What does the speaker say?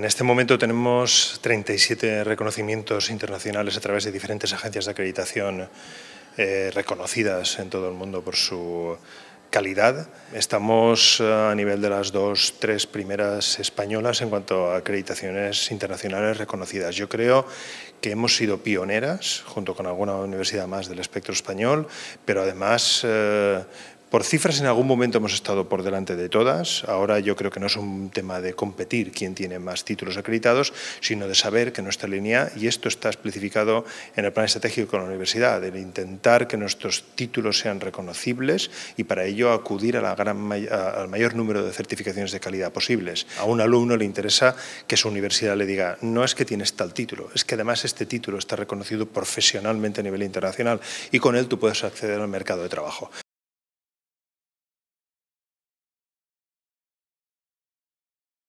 En este momento tenemos 37 reconocimientos internacionales a través de diferentes agencias de acreditación eh, reconocidas en todo el mundo por su calidad. Estamos eh, a nivel de las dos, tres primeras españolas en cuanto a acreditaciones internacionales reconocidas. Yo creo que hemos sido pioneras, junto con alguna universidad más del espectro español, pero además eh, por cifras en algún momento hemos estado por delante de todas. Ahora yo creo que no es un tema de competir quién tiene más títulos acreditados, sino de saber que nuestra línea, y esto está especificado en el plan estratégico con la universidad, de intentar que nuestros títulos sean reconocibles y para ello acudir al mayor número de certificaciones de calidad posibles. A un alumno le interesa que su universidad le diga, no es que tienes tal título, es que además este título está reconocido profesionalmente a nivel internacional y con él tú puedes acceder al mercado de trabajo.